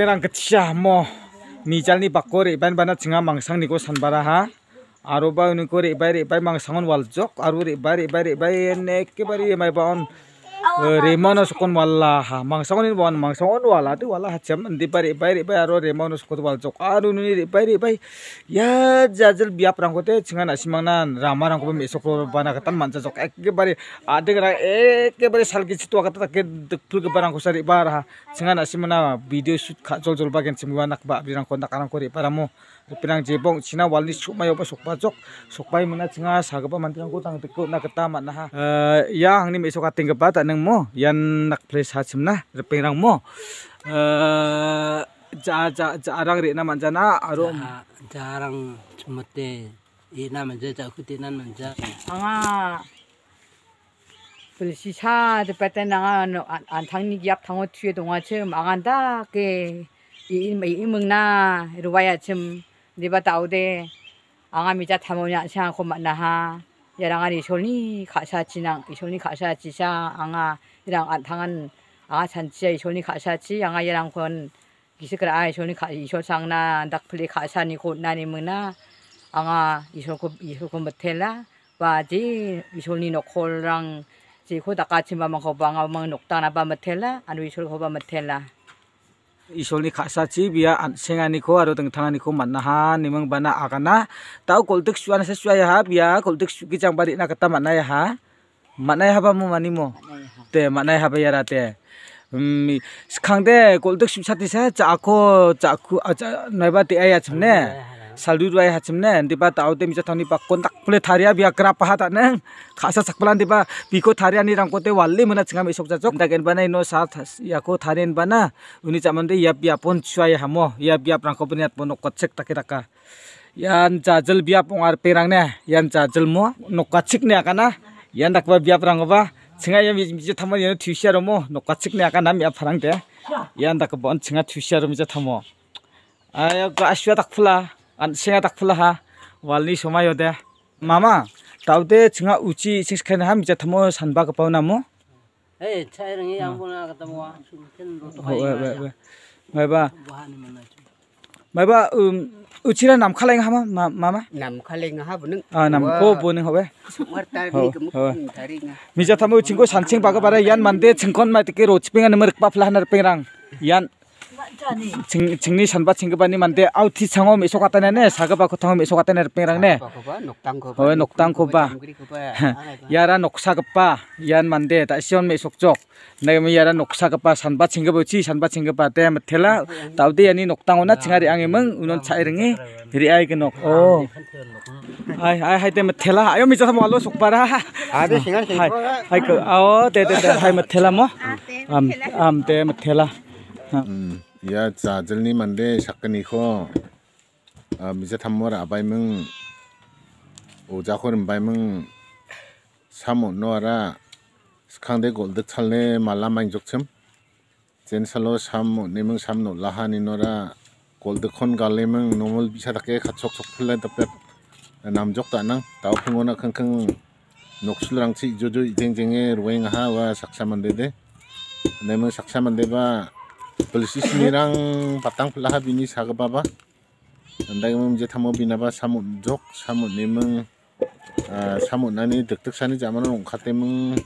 perang ketia mo nijalni b a k o reban i bana t s i n g a mangsang niko sanbara ha a r u ba unko i rebai i rebai mangsangon waljok a r u rebai rebai r b a i ne k e b a r i mai baon Rimana sukun walaha mangsongin wan mangsongon wala tu walaha cem nti pari pari pari aro rimana sukut wal cok aro nuni ri pari pari ya jajal biap rangko te cengan asi mangnan rama rangko pemi esok bana ketan manca cok ek ke pari ade kera ek ke pari sal kici tua ketan ke dek sari baraha cengan asi mana video shoot kak jol bagian bagen cemi wanak ba bi rangko nak paramo pinang jebong china walni chukmayo ba sokpa jok sokpai mana chinga sagapa mantirangko tang tikko na kata man ha ya hangni meso kating gapa ta nang mo yan nak place ha chimna pengrang mo ja ja jarang re na manjana aro jarang chumate e na manja ja khute na manja anga 그래서사드빼때나가안당니기압당어뒤에동화지금망한다게이이먹나이러와야지금 di ba tao de ang ami cha thamo nya siya ko man na ha yarang ani solni kha sa chi nang i solni kha sa chi sa anga irang an thangan anga chan chi i solni kha sa chi anga yarang kon 기스크라아이쇼니카이쇼상나닥플리카사니고나니무나앙아이쇼고이쇼고못텔라와디이쇼니노콜랑지코다까치마마고방아막녹다나바못텔라아누이쇼고바못텔라 isolni chi bia sa senga an kha n र न ि ख ा स ा a ि बिया स े a n न ि ख ौ a र ो a ो a थ ा ङ ा न ि ख ौ म ा न न a n a निमों बाना आगाना दाउ गलदोक i ु व ा न स े सुवाया ह a ब ि य a ग ल द a क सुगिजां a ा a ि न m a n ा मानाय हा मानाय हाबा मु मानि मो त a म ा न ा k हाबाय आरा ते खांदे गलदोक a ु स ा त ि स ा च ा ख a च ा a ु नायबा त a आया छ n e saldu dua ya h a c e m ne diba tau te misa t a n i pak kontak pule t a r i a bia kra k paha ta ne n g khasa sakpalan diba biko t a r i a ni rangko te walli mena c e n g a m isok c a jok n dagen bana i no sa a ya ko t a r i a n bana uni c a m a n de y a b i a pon c u a ya hamo y a b i a rangko p bniat pon o k o t c e k takitaka yan jajal bia pongar perang ne yan jajal mo n o k a c e k ne akana yan dakba bia prang ba cengai ya 칭아 야 미지 타모 얘는 튀 n 아로뭐 녹과 i 내 아까 남이 아파랑 돼. 얘한다 그번 칭아 튀시아로 미 a s 모 아야 tak pula. an singa tak phula ha wal i soma yo de mama tau de chinga uchi six khan ha mi ja t a m o san ba ka pau na mo ei chai rang yang bo na ka tamo wa ken ro to hai mai ba mai uchi nam n ha ba ko nam um a uchi라 남칼랭 n m a 마 남칼랭 하부는 아 남고 보는 허베 미자 타모 친구 산칭 p 가 바라 얀 만데 증권 마티게 로치뱅 하는 머럭 바플라 하나 뱅랑 얀 này này ni mình sang số chingni sanba chingbani mande au thi chango meso katane ne sagaba kothango meso katane pengrang ne hoi noktang khoba yara noksa gapa yan mande ta sion meso chok ne me yara noksa gapa sanba chingbabo chi thế mà đi chingbaba te mathela tawde yani noktango na anh em mình, unon chai ringi ri ai cái nóc, oh, ai ai hai te mathela ayo mi jasa molo sokpara ade singa singa ai ko ao te te hai mathela mo am am te mathela 嗯。ya chajal ni mande sakani kho misa thamor abai mung oja khor mbai mung samo no ara skangde goldak chalne mala main jokchim chen salo sam ne mung sam no lahani no ra goldak khon gale mung normal bisa take khachok chok phulai tape namjok ta nang taw phungona khang khang noksulrang chi jojo jeng jenge rueng ha wa saksa mande de ne mung saksa mande ba Polisis mirang patang pelaha bini saga baba. Andai mung je thamu bina ba samut jok samut ni mung samut nani dek dek sani zaman orang kate mung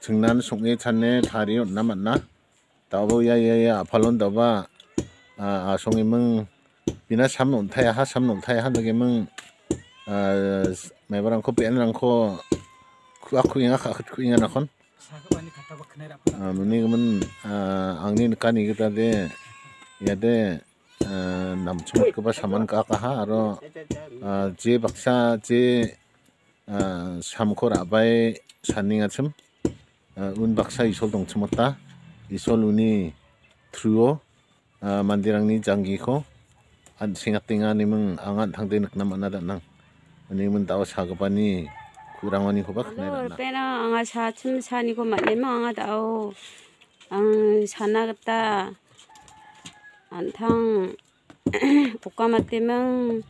cengnan sungai chane thari on nama na. Tahu ya ya ya apalon tahu ba sungai mung bina samut on thaya ha samut on thaya ha dek mung mai barang ko pian rang ko aku ingat aku ingat nakon. menigamen angin kan ini kita de ya de namcung keba saman kakaha aro je baksa je samkor abai saning atsem un baksa isol dong cemata isol uni truo mandirang ni janggi ko an singat tinga ni meng angat hang de nak nama nada nang ni meng tawa sagapani 구랑원이호박내라빼나앙아사춤산이고맞네마앙아다오앙사나겠다안탕복가마때면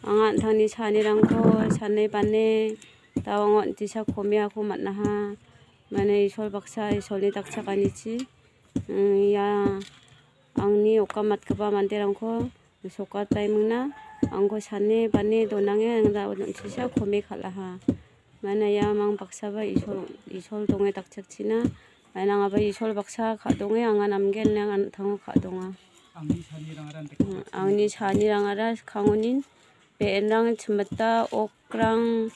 앙아안탕니산이랑고산에반네다왕원디샤고미하고만나하만에이솔박사이솔이닥차가니지응야앙니오까맛그바만데랑고속가따이문나앙고산에반네도낭에앙다원치샤고미갈라하 mana ya mang baksa ba isol isol donge takchak china mana nga mm, mm, ba isol baksa kha donge anga namgen nang an thango kha donga angni sani rangara khangonin be enrang chimata okrang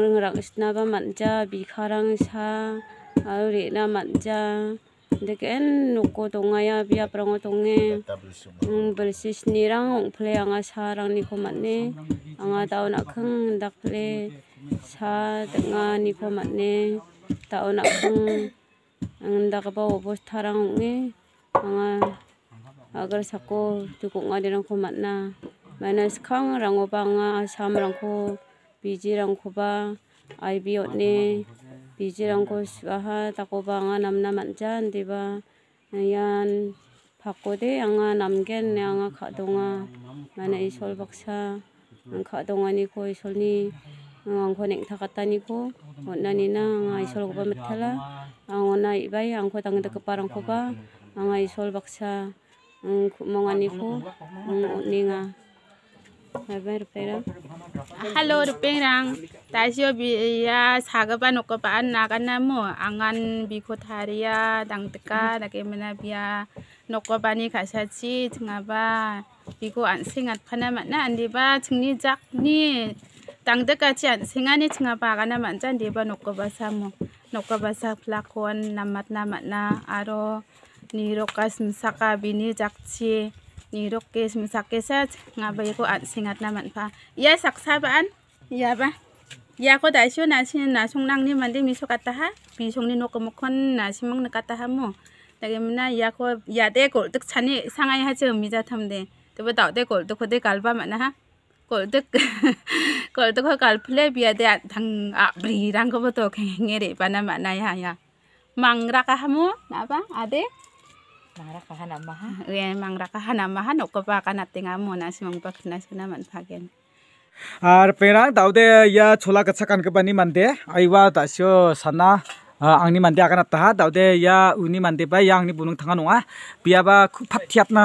ringrang snaba manja bikharang sa aru rena manja deken noko dongaya biap rango donge nirang, ongple anga sarang niko matne anga daun akhang dakple sa tanga ni ko matne tao na kung ang n da ka b a obos tarang ngi mga agar sako tuko nga dirang ko matna m a n a s kang rango ba nga sam rangko biji rangko ba ai bi o n e biji rangko s a h a tako ba nga namna m a n j a n diba a yan p a ang a nam ang a a a a a k k o o d d e gen n n g m i s o l baksa ang k a d o n g a n i ko i s o l ni angko neng takatani ko onani na ngai sol ko pametala angko na ibai angko tangin tak parang ko ba ngai sol baksa mongani ko nenga, ninga Hai, Halo, Rupeng Rang. Tasio biaya sahaba nukapan naga namu angan biko taria dang teka lagi mana biaya nukapan ini kasihati tengah ba biko ansingat panama na andi ba tengni jak ni tangda ka chan singani chinga bagana manchan deba nokoba samo nokoba sa plakon namat namat na aro niroka smsaka bini jakchi niroke smsake sa ngabai ko an singat naman pa ya saksa ba an ya ba ya ko daisyo na sin na sungnang ni mandi miso kataha bisongni nokomokon na simang nakataha mo लगेमना या को यादे गोल तक छाने सांगाई हाचे मिजा थमदे तो बताओ दे गोल तो खुदे गालबा मना हा koltuk koltuk ho kalple bia de thang abri ah, rang ko to khenge re pana mana ya ya mangra kahamu apa ade mangra kahana maha ah, ya mangra kahana maha nokko pa kana tenga mo na simang pak na suna man phagen ar perang taude ya chola kacha kan ke bani mande aiwa tasyo sana ah, akan मानदे tau ताहा ya uni उनि मानदे बा या आंनि बुनुं थाङा नङा बियाबा खुब फाथियाबना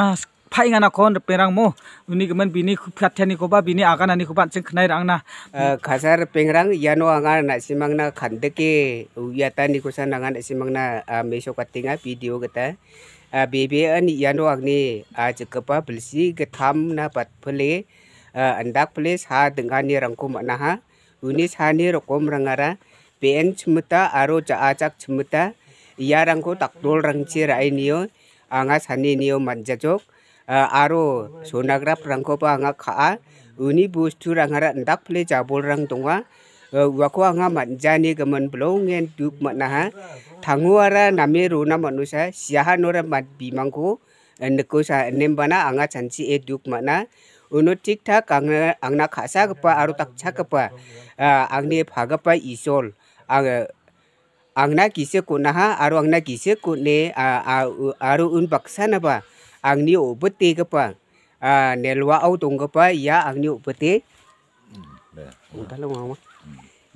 pai ngana kon perang mo uni gemen bini phathani ko ba bini aga nani ko ban cheng khnai rang na eh, khasar pengrang yano anga na simang na khandeke uyata ni ko san anga na simang na eh, meso katinga video gata eh, bebe an yano agni a jekapa belsi getham na pat phle andak place ha dengani ko mana ha uni ni rokom rangara pen muta, aro cha achak chmta iya ko takdol ai nio, anga sani nio manjajok aro sonagraprangkoba anga ka·a uni bosturangara indakpile jabolrang donga uako anga man·jani gimin bilongen duk man·aha tangoara name rona man·osa siaha nora mat bimangko nikosa inembana anga chanchi e duk man·a uno tiktak angna angna khasagipa aro takchagipa angni phagapa isol anga angna kise kunaha aro angna kise kunne aro un baksanaba आंगनी उपते गपा नेलवा औ दंगपा या आंगनी उपते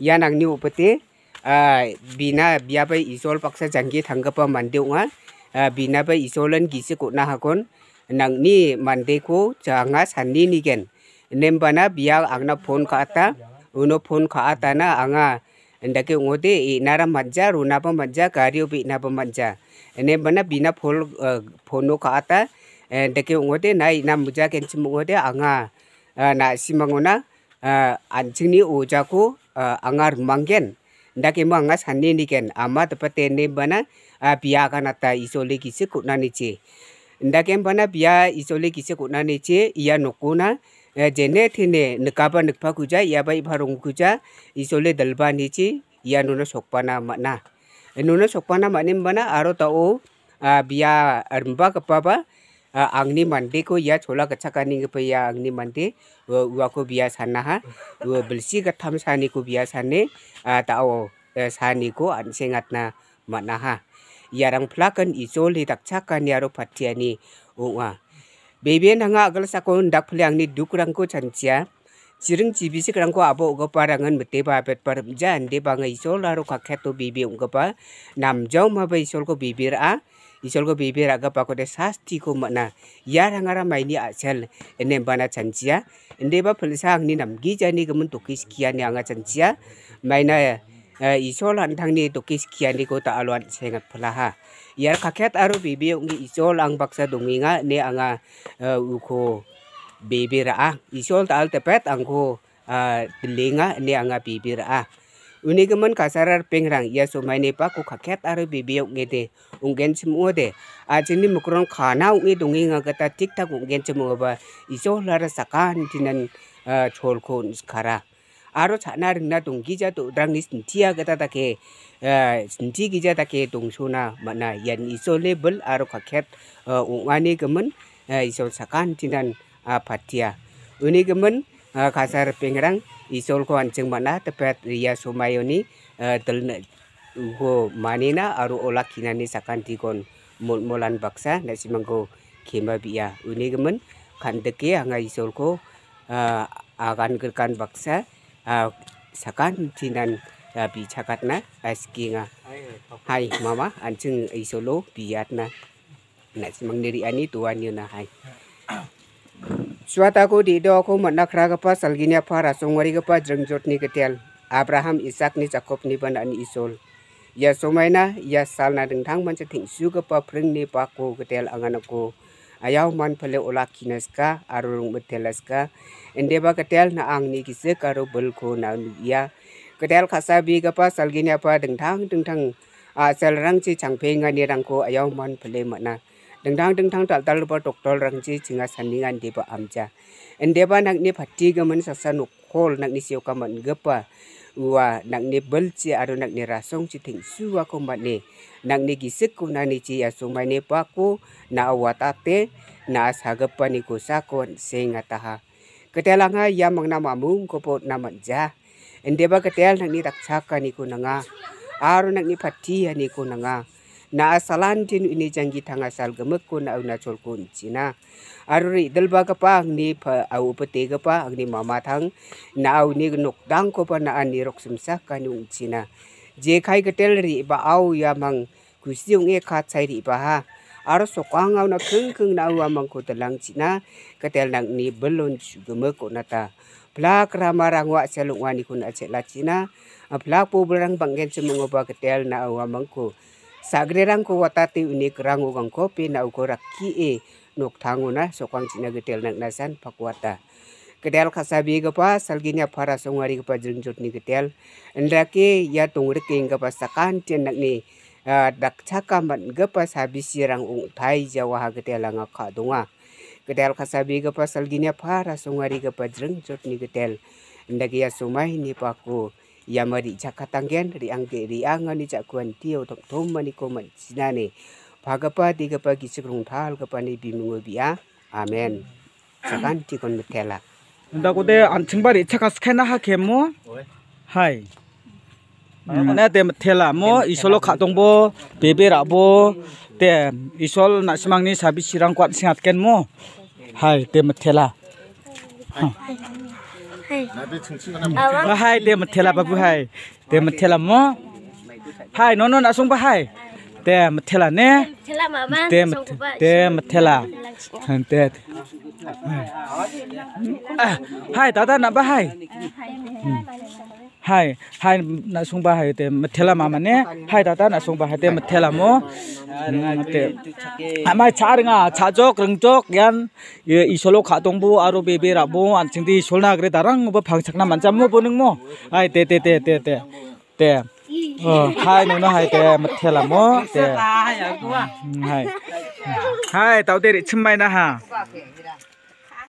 या आंनि उपते बिना बियाबाय इसोल पाक्सा जांगि थांगपा मानदेवआ बिनाबाय इसोलन गिसे गुना हागन नोंनि को जाङा साननि निगेन नेमबाना बिया आंगना फोन खाता उनो फन खाताना आङा ndake ngode inara manja runa pa मज्जा kario भी na pa manja ene bana bina phol phono ka Eh, deke ongode nai nam mujak en mungode anga eh, na simanguna eh, anjingni ojaku anga rumanggen ndake mo anga sanni niken ama tepate ne bana biya kana ta isole kisi kunani che ndake bana biya isole kisi na nici, iya nukuna jene thine nekapa nekpa kuja iya bai bharong kuja isole dalba nici, ia iya sokpana makna, nuna sokpana manim mbana aro ta o biya armba kapaba अग्नि मंडी को या छोला कच्चा करने के कानिखौ या मंडी मान्डे उवाखौ बिया सानना हा कथम गथाम को बिया साने ताओ ताव सानिखौ आनसेङातना माना हा यारांफ्लाकन इजोल हि दाकछाकानि आरो फाथियानि औवा बेबे अग्नि आगोल रंग को चंचिया चिरंग चिबी से करंग को आबो उगपा रांगन मते बा बेट पर जा अंदे बाङा इजोल आरो काखेतो बेबे उगपा बे माबा को बेबिर आ Isol isolgo bibi raga pakode sasti ko yara ngara hangara maini asel ene bana chanjia ende ba pulsa angni namgi jani toki tokis ni anga chanchia maina eh, isol toki tokis ni ko ta alwan sengat ha yar kaket aru bibi ungi isol ang baksa donginga ne anga eh, uko bibi ra isol ta al tepet angko eh, lenga ne anga bibir ah. Unigaman kasarar pengrang ia somai nepa ko kaket aro bibiok ngede ungen semode ajini mukron khana ungi dongi ngagata ku ungen semoba iso lara sakan dinan eh, cholko skara. aro chana ringna donggi ja to drang ni sintia gata take eh, sinti gija take dongsona mana yan iso label aro kaket eh, ungani gemen iso sakan dinan ah, patia Unigaman kasar pengrang isol ko anjing mana tepet ria sumayoni eh, telne go manina aru ola kinani sakan tikon mul mulan baksa nasi mangko kema biya uni gemen kan deke anga isol ko eh, akan gerkan baksa eh, sakan tinan bi aski askinga hai mama anjing isolo na simang diri ani tuan yuna hai Swatako di do ko manna pas ga pa salginya phara songwari ga pa ni ketel Abraham Isaac ni Jacob ni ban Isol ya somaina ya salna dengtang man che su ga pa phreng ni pa ko ketel angana ko ayau man phale ola kinaska arung betelaska endeba ketel na ang ni kise karo na ya ketel khasa bi ga pa salginya pa dengtang thang a rang chi nga ni rang ko ayau man phale mana dengdang dengdang tal tal ba doktor rangji jinga saningan deba amja endeba ni pati gaman sasa nokhol nakni sioka mangepa ua ni belci nak ni rasong suwa suwa ni. Nak ni gisik nani ci asung mane paku na awatate na asagapa ni kusakon Ketela ketelanga ya mengnama mung kopot namanja endeba ketel nakni rakshaka ni kunanga aro pati ya niko kunanga na asalan tin ini janggi tang asal gemek kun au na chol kun china aruri ri dal pa ni pa au pete pa agni mama thang na au ni nok dang ko pa na ani rok sim sa ka china je khai ka tel ri ba au ya mang kusiung e kha chai ri ba ha ar sokwang au na khung khung na wa mang ko telang china ka tel nang ni belon chu gemek ko na ta plak ramarang wa selung wani kun la china, plak po banggen semungo ba ketel na awa mangku uni watate kopi, rangogangko pe nauko rakki e sokang cina getel nakna san pakwata kedel kasabi pa salginya para songari gapa jringjot ni getel ndake ya tongre ke gepa sakan nak ni dak chaka man pa sabi sirang ung thai jawa ha getel anga kha donga kedel kasabi pa salginya para songari gapa jringjot ni getel ndake ya sumai ni paku ya mari chakatanggen ri angge ri angani chakuan tio tok tom mani ko man sinane bhagapa diga pagi sikrung thal ka pani bimungo bia amen sakan ti kon metela. nda ko de an chingbari chakas khena ha mo hai na de metela mo isolo kha tong bo bebe ra bo te isol na simang ni sabi sirang kwat singat ken mo hai de metela hai để một thela bà hai để một thela mò hai nó nó đã xuống bà hai để một thela nè để một để một thằng để hai tao ta nạp bà hai hai hai na sung ba hai te m a t e l a ma mane hai da da na sung ba hai te m a t e l a mo te ama char i nga cha jok r n g jok yan ye isolo kha tong bu aro be be ra bo an ching di sol na gre darang bo phang chak na man cham mo bo ning mo hai te te te te te te hai no n o hai te m a t e l a mo te hai hai tau te ri chim mai na ha